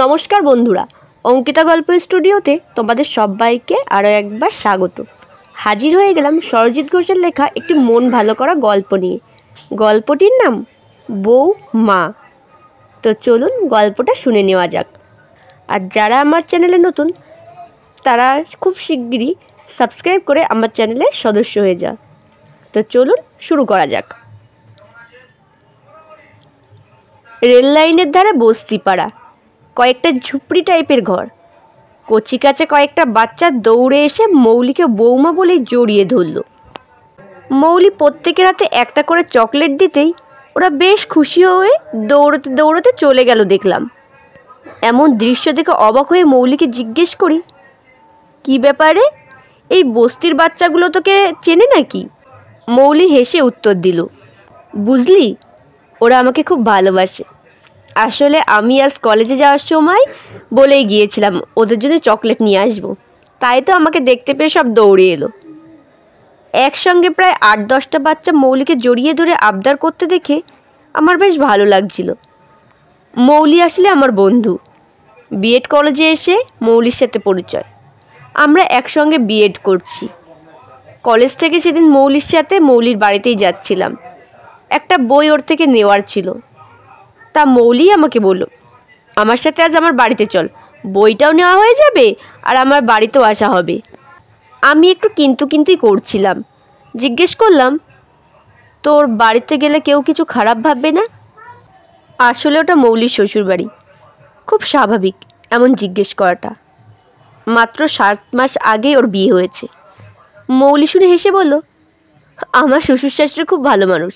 নমস্কার বন্ধুরা অঙ্কিতা গল্প স্টুডিওতে তোমাদের সবাইকে আরও একবার স্বাগত হাজির হয়ে গেলাম সরজিৎ ঘোষের লেখা একটি মন ভালো করা গল্প নিয়ে গল্পটির নাম বউ মা তো চলুন গল্পটা শুনে নেওয়া যাক আর যারা আমার চ্যানেলে নতুন তারা খুব শিগগিরই সাবস্ক্রাইব করে আমার চ্যানেলের সদস্য হয়ে যা তো চলুন শুরু করা যাক রেল লাইনের ধারে পাড়া কয়েকটা ঝুপড়ি টাইপের ঘর কচি কাছে কয়েকটা বাচ্চা দৌড়ে এসে মৌলিকে বৌমা বলে জড়িয়ে ধরল মৌলি প্রত্যেকের হাতে একটা করে চকলেট দিতেই ওরা বেশ খুশি হয়ে দৌড়তে দৌড়তে চলে গেল দেখলাম এমন দৃশ্য দেখে অবাক হয়ে মৌলিকে জিজ্ঞেস করি কি ব্যাপারে এই বস্তির বাচ্চাগুলো তোকে চেনে নাকি মৌলি হেসে উত্তর দিল বুঝলি ওরা আমাকে খুব ভালোবাসে আসলে আমি আজ কলেজে যাওয়ার সময় বলেই গিয়েছিলাম ওদের জন্য চকলেট নিয়ে আসবো তাই তো আমাকে দেখতে পেয়ে সব দৌড়ে এলো একসঙ্গে প্রায় আট দশটা বাচ্চা মৌলিকে জড়িয়ে ধরে আবদার করতে দেখে আমার বেশ ভালো লাগছিল মৌলি আসলে আমার বন্ধু বিএড কলেজে এসে মৌলির সাথে পরিচয় আমরা একসঙ্গে বিএড করছি কলেজ থেকে সেদিন মৌলির সাথে মৌলির বাড়িতেই যাচ্ছিলাম একটা বই ওর থেকে নেওয়ার ছিল তা মৌলি আমাকে বলল আমার সাথে আজ আমার বাড়িতে চল বইটাও নেওয়া হয়ে যাবে আর আমার বাড়িতেও আসা হবে আমি একটু কিন্তু কিন্তুই করছিলাম জিজ্ঞেস করলাম তোর বাড়িতে গেলে কেউ কিছু খারাপ ভাববে না আসলে ওটা মৌলির শ্বশুরবাড়ি খুব স্বাভাবিক এমন জিজ্ঞেস করাটা মাত্র সাত মাস আগে ওর বিয়ে হয়েছে মৌলি শুনে হেসে বলল আমার শ্বশুর শাশুড়ি খুব ভালো মানুষ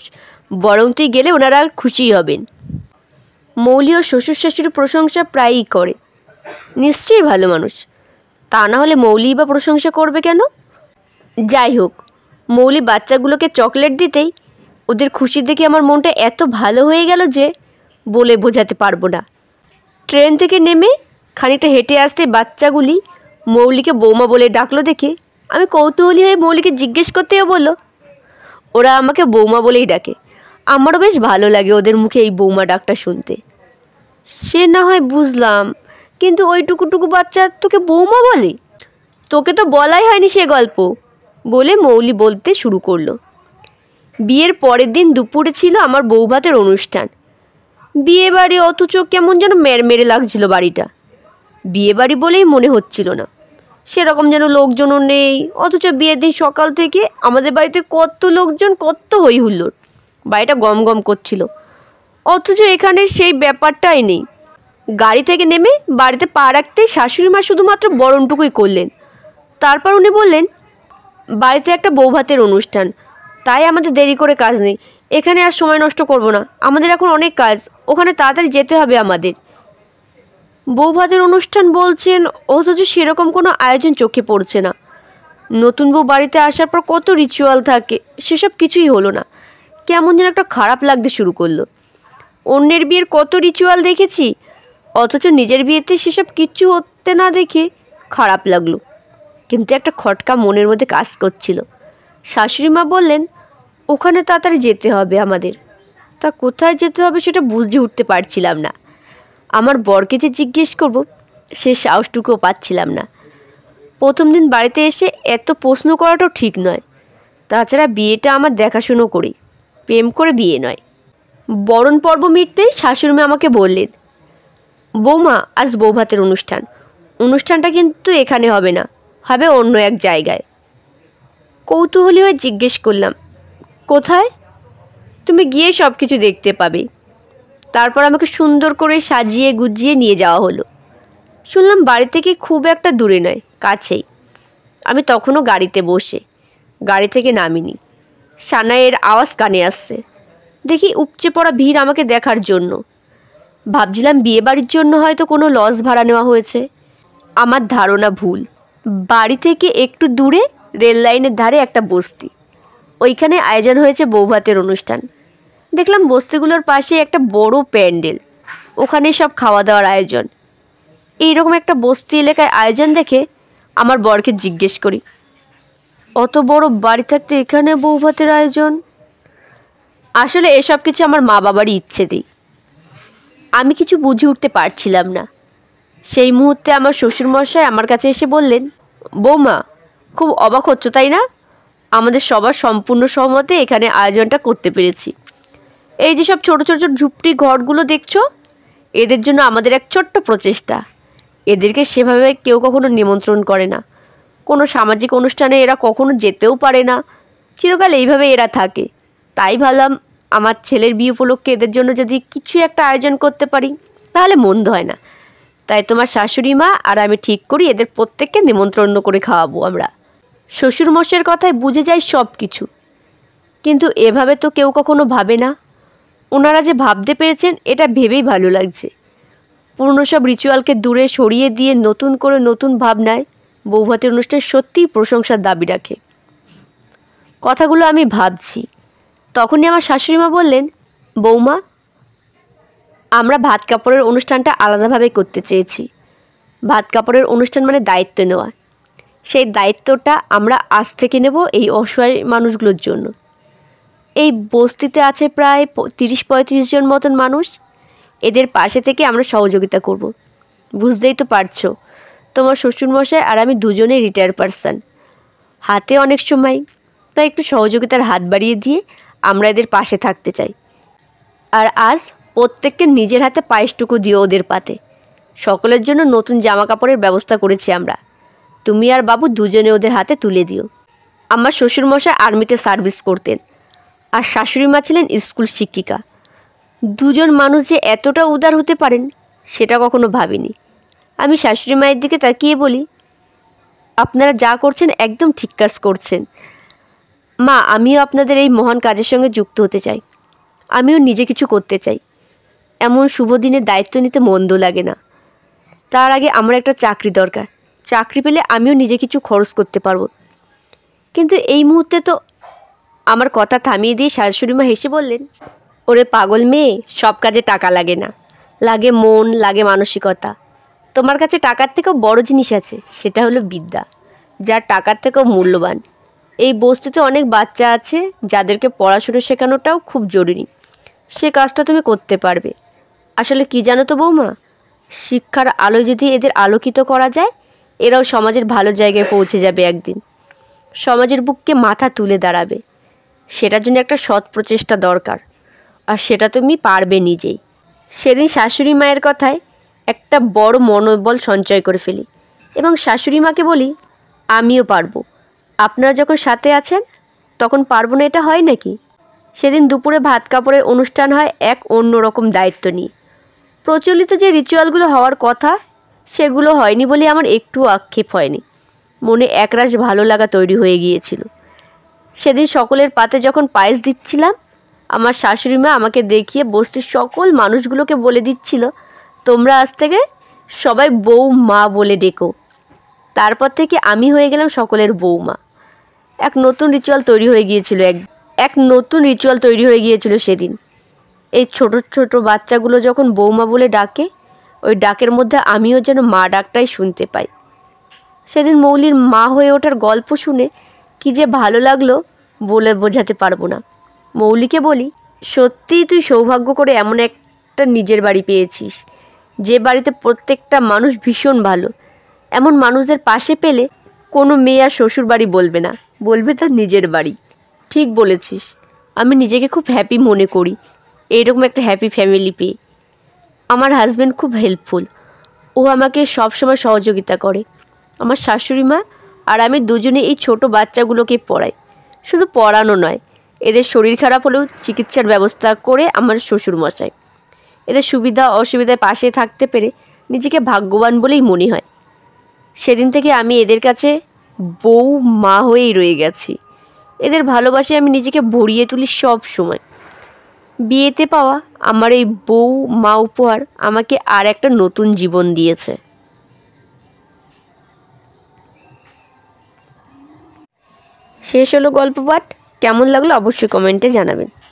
বরং তুই গেলে ওনারা খুশিই হবেন ও শ্বশুর শাশুর প্রশংসা প্রায়ই করে নিশ্চয়ই ভালো মানুষ তা না হলে মৌলি বা প্রশংসা করবে কেন যাই হোক মৌলি বাচ্চাগুলোকে চকলেট দিতেই ওদের খুশি দেখে আমার মনটা এত ভালো হয়ে গেল যে বলে বোঝাতে পারবো না ট্রেন থেকে নেমে খানিকটা হেঁটে আসতে বাচ্চাগুলি মৌলিকে বৌমা বলে ডাকলো দেখে আমি কৌতূহলী হয়ে মৌলিকে জিজ্ঞেস করতেও বললো ওরা আমাকে বৌমা বলেই ডাকে আমারও বেশ ভালো লাগে ওদের মুখে এই বৌমা ডাকটা শুনতে সে না হয় বুঝলাম কিন্তু ওই টুকুটুকু বাচ্চা তোকে বৌমা বলে তোকে তো বলাই হয়নি সে গল্প বলে মৌলি বলতে শুরু করলো বিয়ের পরের দিন দুপুরে ছিল আমার বৌভাতের অনুষ্ঠান বিয়ে বাড়ি অথচ কেমন যেন মেরমেরে লাগছিল বাড়িটা বিয়ে বাড়ি বলেই মনে হচ্ছিল না সেরকম যেন লোকজনও নেই অথচ বিয়ের দিন সকাল থেকে আমাদের বাড়িতে কত লোকজন কত হই হুল্লোড় বাড়িটা গম গম করছিল অথচ এখানে সেই ব্যাপারটাই নেই গাড়ি থেকে নেমে বাড়িতে পা রাখতে শাশুড়ি মা শুধুমাত্র বরণটুকুই করলেন তারপর উনি বললেন বাড়িতে একটা বৌভাতের অনুষ্ঠান তাই আমাদের দেরি করে কাজ নেই এখানে আর সময় নষ্ট করব না আমাদের এখন অনেক কাজ ওখানে তাড়াতাড়ি যেতে হবে আমাদের বৌভাতের অনুষ্ঠান বলছেন অথচ সেরকম কোনো আয়োজন চোখে পড়ছে না নতুন বউ বাড়িতে আসার পর কত রিচুয়াল থাকে সেসব কিছুই হলো না কেমন যেন একটা খারাপ লাগতে শুরু করলো অন্যের বিয়ের কত রিচুয়াল দেখেছি অথচ নিজের বিয়েতে সেসব কিচ্ছু হতে না দেখে খারাপ লাগলো কিন্তু একটা খটকা মনের মধ্যে কাজ করছিল শাশুড়ি মা বললেন ওখানে তাড়াতাড়ি যেতে হবে আমাদের তা কোথায় যেতে হবে সেটা বুঝে উঠতে পারছিলাম না আমার বরকে যে জিজ্ঞেস করব সে সাহসটুকুও পাচ্ছিলাম না প্রথম দিন বাড়িতে এসে এত প্রশ্ন করাটাও ঠিক নয় তাছাড়া বিয়েটা আমার দেখাশুনো করি প্রেম করে বিয়ে নয় বরণ পর্ব মিটতেই শাশুড়ি আমাকে বললেন বৌমা আজ বৌভাতের অনুষ্ঠান অনুষ্ঠানটা কিন্তু এখানে হবে না হবে অন্য এক জায়গায় কৌতূহলী হয়ে জিজ্ঞেস করলাম কোথায় তুমি গিয়ে সব কিছু দেখতে পাবে তারপর আমাকে সুন্দর করে সাজিয়ে গুজিয়ে নিয়ে যাওয়া হলো শুনলাম বাড়ি থেকে খুব একটা দূরে নয় কাছেই আমি তখনও গাড়িতে বসে গাড়ি থেকে নামিনি সানাইয়ের আওয়াজ কানে আসছে দেখি উপচে পড়া ভিড় আমাকে দেখার জন্য ভাবছিলাম বিয়ে বাড়ির জন্য হয়তো কোনো লজ ভাড়া নেওয়া হয়েছে আমার ধারণা ভুল বাড়ি থেকে একটু দূরে রেল লাইনের ধারে একটা বস্তি ওইখানে আয়োজন হয়েছে বৌভাতের অনুষ্ঠান দেখলাম বস্তিগুলোর পাশে একটা বড় প্যান্ডেল ওখানে সব খাওয়া দাওয়ার আয়োজন এইরকম একটা বস্তি এলাকায় আয়োজন দেখে আমার বরকে জিজ্ঞেস করি অত বড় বাড়ি থাকতে এখানে বউ ভাতের আয়োজন আসলে এসব কিছু আমার মা বাবারই ইচ্ছেতেই আমি কিছু বুঝে উঠতে পারছিলাম না সেই মুহূর্তে আমার শ্বশুরমশাই আমার কাছে এসে বললেন বৌমা খুব অবাক হচ্ছ তাই না আমাদের সবার সম্পূর্ণ সহমতে এখানে আয়োজনটা করতে পেরেছি এই যে সব ছোটো ছোটো ঝুপটি ঘরগুলো দেখছো এদের জন্য আমাদের এক ছোট্ট প্রচেষ্টা এদেরকে সেভাবে কেউ কখনো নিমন্ত্রণ করে না কোনো সামাজিক অনুষ্ঠানে এরা কখনো যেতেও পারে না চিরকাল এইভাবে এরা থাকে তাই ভাবলাম আমার ছেলের বিয়ে উপলক্ষে এদের জন্য যদি কিছু একটা আয়োজন করতে পারি তাহলে মন্দ হয় না তাই তোমার শাশুড়ি মা আর আমি ঠিক করি এদের প্রত্যেককে নিমন্ত্রণ করে খাওয়াবো আমরা শ্বশুর মশের কথায় বুঝে যাই সব কিছু কিন্তু এভাবে তো কেউ কখনো ভাবে না ওনারা যে ভাবতে পেরেছেন এটা ভেবেই ভালো লাগছে পুরনো সব রিচুয়ালকে দূরে সরিয়ে দিয়ে নতুন করে নতুন ভাবনায় বৌভাতের অনুষ্ঠান সত্যিই প্রশংসার দাবি রাখে কথাগুলো আমি ভাবছি তখনই আমার শাশুড়ি মা বললেন বৌমা আমরা ভাত কাপড়ের অনুষ্ঠানটা আলাদাভাবে করতে চেয়েছি ভাত কাপড়ের অনুষ্ঠান মানে দায়িত্ব নেওয়া সেই দায়িত্বটা আমরা আজ থেকে নেব এই অসহায় মানুষগুলোর জন্য এই বস্তিতে আছে প্রায় তিরিশ পঁয়ত্রিশ জন মতন মানুষ এদের পাশে থেকে আমরা সহযোগিতা করব বুঝতেই তো পারছো তোমার শ্বশুরমশাই আর আমি দুজনেই রিটায়ার পারসন হাতে অনেক সময় তাই একটু সহযোগিতার হাত বাড়িয়ে দিয়ে আমরা এদের পাশে থাকতে চাই আর আজ প্রত্যেককে নিজের হাতে পায়েসটুকু দিও ওদের পাতে সকলের জন্য নতুন জামা কাপড়ের ব্যবস্থা করেছি আমরা তুমি আর বাবু দুজনে ওদের হাতে তুলে দিও আমার শ্বশুরমশাই আর্মিতে সার্ভিস করতেন আর শাশুড়ি মা ছিলেন স্কুল শিক্ষিকা দুজন মানুষ যে এতটা উদার হতে পারেন সেটা কখনো ভাবিনি আমি শাশুড়ি মায়ের দিকে তাকিয়ে বলি আপনারা যা করছেন একদম ঠিক কাজ করছেন মা আমিও আপনাদের এই মহান কাজের সঙ্গে যুক্ত হতে চাই আমিও নিজে কিছু করতে চাই এমন শুভ দিনে দায়িত্ব নিতে মন্দ লাগে না তার আগে আমার একটা চাকরি দরকার চাকরি পেলে আমিও নিজে কিছু খরচ করতে পারবো কিন্তু এই মুহূর্তে তো আমার কথা থামিয়ে দিয়ে শাশুড়ি মা হেসে বললেন ওরে পাগল মেয়ে সব কাজে টাকা লাগে না লাগে মন লাগে মানসিকতা তোমার কাছে টাকার থেকেও বড় জিনিস আছে সেটা হলো বিদ্যা যা টাকার থেকেও মূল্যবান এই বস্তুতে অনেক বাচ্চা আছে যাদেরকে পড়াশুনো শেখানোটাও খুব জরুরি সে কাজটা তুমি করতে পারবে আসলে কি জানো তো বৌমা শিক্ষার আলো যদি এদের আলোকিত করা যায় এরাও সমাজের ভালো জায়গায় পৌঁছে যাবে একদিন সমাজের বুককে মাথা তুলে দাঁড়াবে সেটার জন্য একটা সৎ প্রচেষ্টা দরকার আর সেটা তুমি পারবে নিজেই সেদিন শাশুড়ি মায়ের কথায় একটা বড় মনোবল সঞ্চয় করে ফেলি এবং শাশুড়ি মাকে বলি আমিও পারবো আপনারা যখন সাথে আছেন তখন পারবো না এটা হয় নাকি সেদিন দুপুরে ভাত কাপড়ের অনুষ্ঠান হয় এক অন্যরকম দায়িত্ব নিয়ে প্রচলিত যে রিচুয়ালগুলো হওয়ার কথা সেগুলো হয়নি বলে আমার একটু আক্ষেপ হয়নি মনে একরাশ ভালো লাগা তৈরি হয়ে গিয়েছিল সেদিন সকলের পাতে যখন পায়েস দিচ্ছিলাম আমার শাশুড়ি মা আমাকে দেখিয়ে বস্তির সকল মানুষগুলোকে বলে দিচ্ছিল তোমরা আজ থেকে সবাই বউ মা বলে ডেকো তারপর থেকে আমি হয়ে গেলাম সকলের বৌমা এক নতুন রিচুয়াল তৈরি হয়ে গিয়েছিল এক এক নতুন রিচুয়াল তৈরি হয়ে গিয়েছিল সেদিন এই ছোট ছোট বাচ্চাগুলো যখন বৌমা বলে ডাকে ওই ডাকের মধ্যে আমিও যেন মা ডাকটাই শুনতে পাই সেদিন মৌলির মা হয়ে ওঠার গল্প শুনে কি যে ভালো লাগলো বলে বোঝাতে পারবো না মৌলিকে বলি সত্যিই তুই সৌভাগ্য করে এমন একটা নিজের বাড়ি পেয়েছিস যে বাড়িতে প্রত্যেকটা মানুষ ভীষণ ভালো এমন মানুষদের পাশে পেলে কোনো মেয়ে আর শ্বশুর বাড়ি বলবে না বলবে তার নিজের বাড়ি ঠিক বলেছিস আমি নিজেকে খুব হ্যাপি মনে করি এইরকম একটা হ্যাপি ফ্যামিলি পেয়ে আমার হাজব্যান্ড খুব হেল্পফুল ও আমাকে সবসময় সহযোগিতা করে আমার শাশুড়ি মা আর আমি দুজনে এই ছোট বাচ্চাগুলোকে পড়াই শুধু পড়ানো নয় এদের শরীর খারাপ হলেও চিকিৎসার ব্যবস্থা করে আমার শ্বশুর মশায় এদের সুবিধা অসুবিধায় পাশে থাকতে পেরে নিজেকে ভাগ্যবান বলেই মনে হয় সেদিন থেকে আমি এদের কাছে বউ মা হয়েই রয়ে গেছি এদের ভালোবাসে আমি নিজেকে ভরিয়ে তুলি সব সময় বিয়েতে পাওয়া আমার এই বউ মা উপহার আমাকে আর একটা নতুন জীবন দিয়েছে শেষ হলো গল্প পাঠ কেমন লাগলো অবশ্যই কমেন্টে জানাবেন